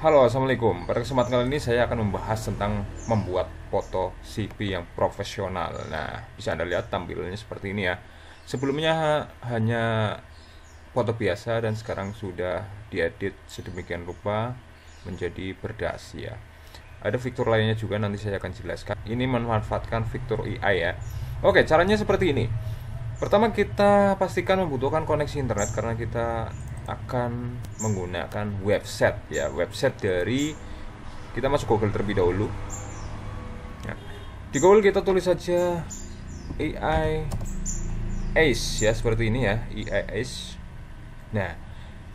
Halo, Assalamualaikum. Pada kesempatan kali ini saya akan membahas tentang membuat foto CV yang profesional. Nah, bisa Anda lihat tampilannya seperti ini ya. Sebelumnya hanya foto biasa dan sekarang sudah diedit sedemikian rupa menjadi berdasi ya. Ada fitur lainnya juga nanti saya akan jelaskan. Ini memanfaatkan fitur AI ya. Oke, caranya seperti ini. Pertama kita pastikan membutuhkan koneksi internet karena kita akan menggunakan website ya website dari kita masuk Google terlebih dahulu ya. di Google kita tulis saja AI Ace ya seperti ini ya AI Ace nah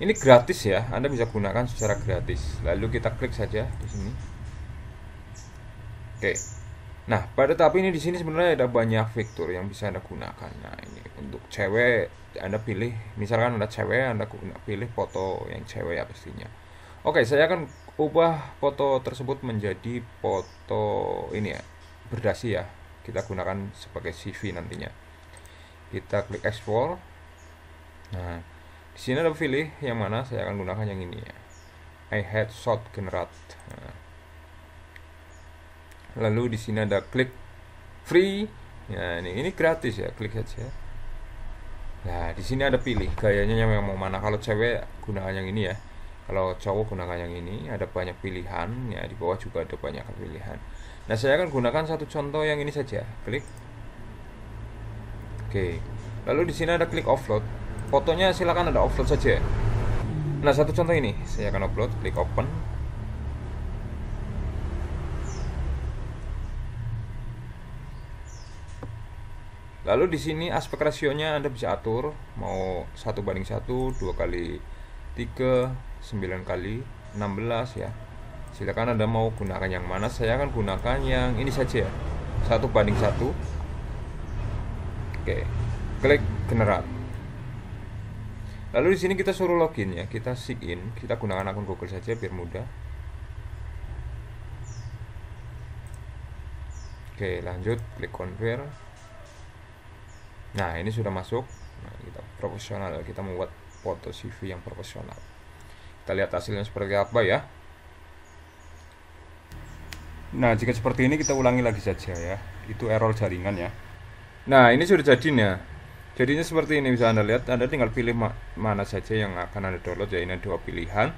ini gratis ya Anda bisa gunakan secara gratis lalu kita klik saja di sini oke okay. Nah, pada tahap ini di sini sebenarnya ada banyak fitur yang bisa Anda gunakan. Nah, ini untuk cewek Anda pilih, misalkan Anda cewek Anda guna, pilih foto yang cewek ya pastinya. Oke, saya akan ubah foto tersebut menjadi foto ini ya, berdasi ya. Kita gunakan sebagai CV nantinya. Kita klik export. Nah, di sini ada pilih yang mana, saya akan gunakan yang ini ya. I had shot generate. Nah, lalu di sini ada klik free ya ini ini gratis ya klik saja nah di sini ada pilih gayanya yang mau mana kalau cewek gunakan yang ini ya kalau cowok gunakan yang ini ada banyak pilihan ya di bawah juga ada banyak pilihan nah saya akan gunakan satu contoh yang ini saja klik oke lalu di sini ada klik offload fotonya silakan ada offload saja nah satu contoh ini saya akan upload klik open Lalu di sini aspek rasionya Anda bisa atur mau satu banding satu, dua kali tiga, sembilan kali enam belas ya. Silakan Anda mau gunakan yang mana? Saya akan gunakan yang ini saja ya. Satu banding satu. Oke, klik generate. Lalu di sini kita suruh login ya, kita sign in, kita gunakan akun Google saja biar mudah. Oke, lanjut klik confirm nah ini sudah masuk nah, kita profesional ya. kita membuat foto CV yang profesional kita lihat hasilnya seperti apa ya nah jika seperti ini kita ulangi lagi saja ya itu error jaringan ya nah ini sudah jadinya jadinya seperti ini bisa anda lihat anda tinggal pilih ma mana saja yang akan anda download ya ini dua pilihan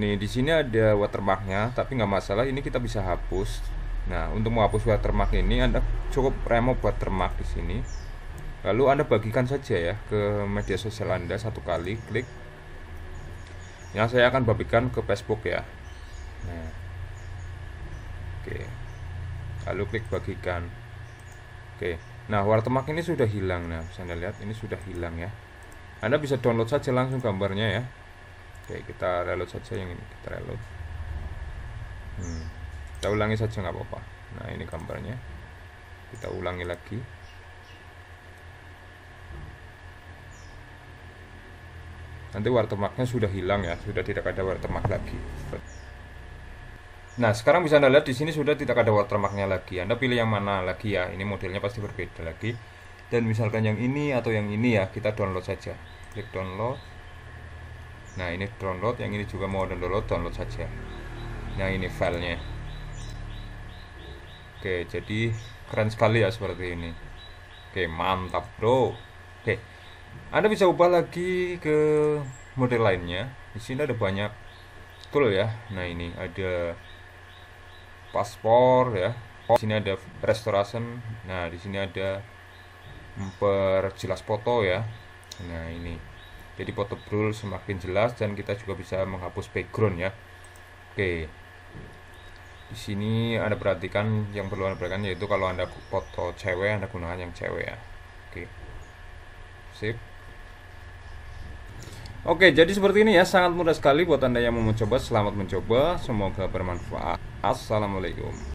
ini di sini ada watermarknya tapi nggak masalah ini kita bisa hapus nah untuk menghapus watermark ini anda cukup remove watermark di sini lalu anda bagikan saja ya ke media sosial anda satu kali klik yang saya akan bagikan ke Facebook ya nah oke lalu klik bagikan oke nah watermark ini sudah hilang nah bisa anda lihat ini sudah hilang ya anda bisa download saja langsung gambarnya ya oke kita reload saja yang ini kita reload hmm. kita ulangi saja nggak apa-apa nah ini gambarnya kita ulangi lagi nanti watermarknya sudah hilang ya sudah tidak ada watermark lagi nah sekarang bisa anda lihat di sini sudah tidak ada watermarknya lagi anda pilih yang mana lagi ya ini modelnya pasti berbeda lagi dan misalkan yang ini atau yang ini ya kita download saja klik download nah ini download yang ini juga mau download download saja Nah ini filenya oke jadi keren sekali ya seperti ini oke mantap bro oke anda bisa ubah lagi ke model lainnya. Di sini ada banyak tool ya. Nah, ini ada paspor ya. Di sini ada restoration. Nah, di sini ada memperjelas foto ya. Nah, ini. Jadi foto brul semakin jelas dan kita juga bisa menghapus background ya. Oke. Di sini ada perhatikan yang perlu Anda perhatikan yaitu kalau Anda foto cewek Anda gunakan yang cewek ya. Oke sip Oke, jadi seperti ini ya, sangat mudah sekali buat Anda yang mau mencoba. Selamat mencoba, semoga bermanfaat. Assalamualaikum.